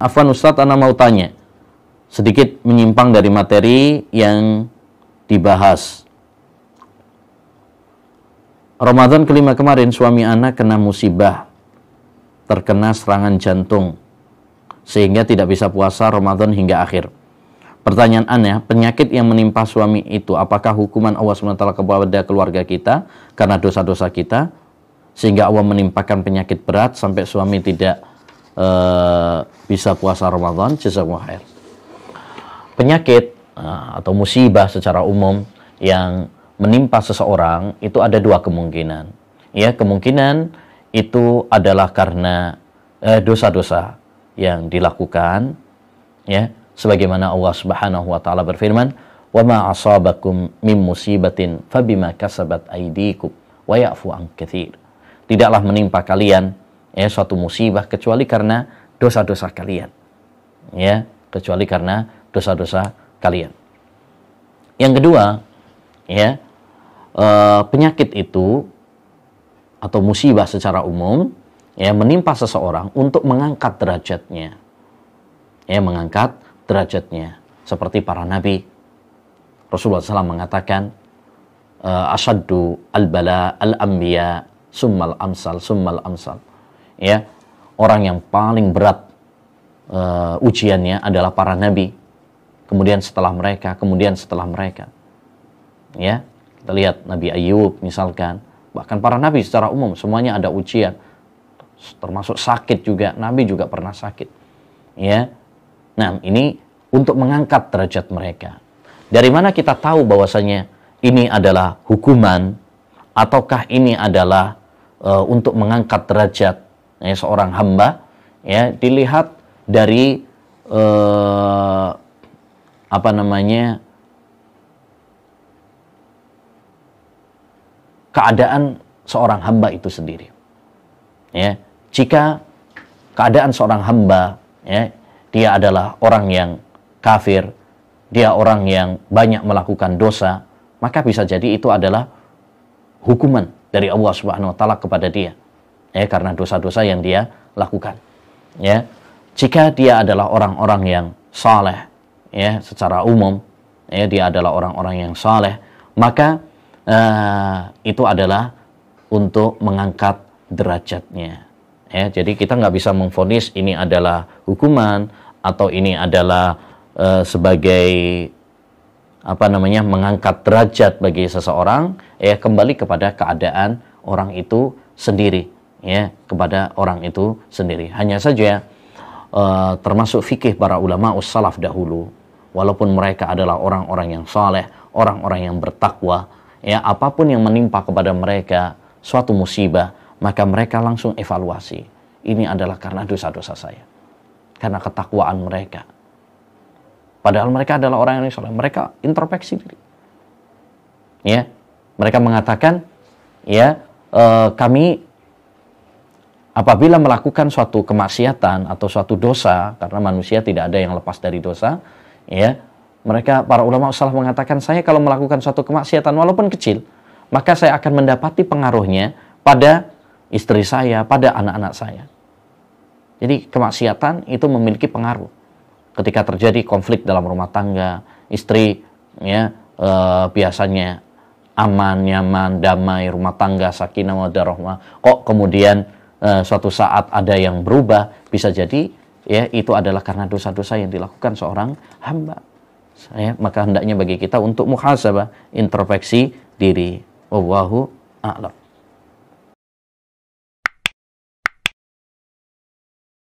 Afwan Ustaz, Anda mau tanya. Sedikit menyimpang dari materi yang dibahas. Ramadan kelima kemarin suami anak kena musibah. Terkena serangan jantung. Sehingga tidak bisa puasa Ramadan hingga akhir. Pertanyaan aneh, penyakit yang menimpa suami itu apakah hukuman Allah SWT kepada keluarga kita karena dosa-dosa kita sehingga Allah menimpakan penyakit berat sampai suami tidak Eh, bisa puasa Ramadan jazakumullah khair penyakit eh, atau musibah secara umum yang menimpa seseorang itu ada dua kemungkinan ya kemungkinan itu adalah karena eh, dosa-dosa eh, yang dilakukan ya sebagaimana Allah Subhanahu wa taala berfirman wa ma asabakum min musibatin fabima kasabat aydikum wa ya'fu an katsir tidaklah menimpa kalian ya suatu musibah kecuali karena dosa-dosa kalian. Ya, kecuali karena dosa-dosa kalian. Yang kedua, ya, eh, penyakit itu atau musibah secara umum ya menimpa seseorang untuk mengangkat derajatnya. Ya, mengangkat derajatnya seperti para nabi. Rasulullah SAW mengatakan eh, asyaddu al-bala al-anbiya summal amsal summal amsal ya orang yang paling berat uh, ujiannya adalah para nabi kemudian setelah mereka kemudian setelah mereka ya kita lihat Nabi Ayub misalkan bahkan para nabi secara umum semuanya ada ujian termasuk sakit juga nabi juga pernah sakit ya nah ini untuk mengangkat derajat mereka dari mana kita tahu bahwasanya ini adalah hukuman ataukah ini adalah uh, untuk mengangkat derajat ya, seorang hamba ya dilihat dari eh, apa namanya keadaan seorang hamba itu sendiri. Ya, jika keadaan seorang hamba ya, dia adalah orang yang kafir, dia orang yang banyak melakukan dosa, maka bisa jadi itu adalah hukuman dari Allah Subhanahu wa taala kepada dia ya karena dosa-dosa yang dia lakukan ya jika dia adalah orang-orang yang saleh ya secara umum ya dia adalah orang-orang yang saleh maka uh, itu adalah untuk mengangkat derajatnya ya jadi kita nggak bisa memfonis ini adalah hukuman atau ini adalah uh, sebagai apa namanya mengangkat derajat bagi seseorang ya kembali kepada keadaan orang itu sendiri ya kepada orang itu sendiri. Hanya saja uh, termasuk fikih para ulama ussalaf dahulu, walaupun mereka adalah orang-orang yang saleh, orang-orang yang bertakwa, ya apapun yang menimpa kepada mereka suatu musibah, maka mereka langsung evaluasi. Ini adalah karena dosa-dosa saya. Karena ketakwaan mereka. Padahal mereka adalah orang yang soleh. Mereka introspeksi diri. Ya, mereka mengatakan, ya uh, kami apabila melakukan suatu kemaksiatan atau suatu dosa karena manusia tidak ada yang lepas dari dosa ya mereka para ulama salah mengatakan saya kalau melakukan suatu kemaksiatan walaupun kecil maka saya akan mendapati pengaruhnya pada istri saya pada anak-anak saya jadi kemaksiatan itu memiliki pengaruh ketika terjadi konflik dalam rumah tangga istri ya e, biasanya aman nyaman damai rumah tangga sakinah mawaddah kok kemudian eh, suatu saat ada yang berubah bisa jadi ya itu adalah karena dosa-dosa yang dilakukan seorang hamba ya, maka hendaknya bagi kita untuk muhasabah introspeksi diri wallahu a'lam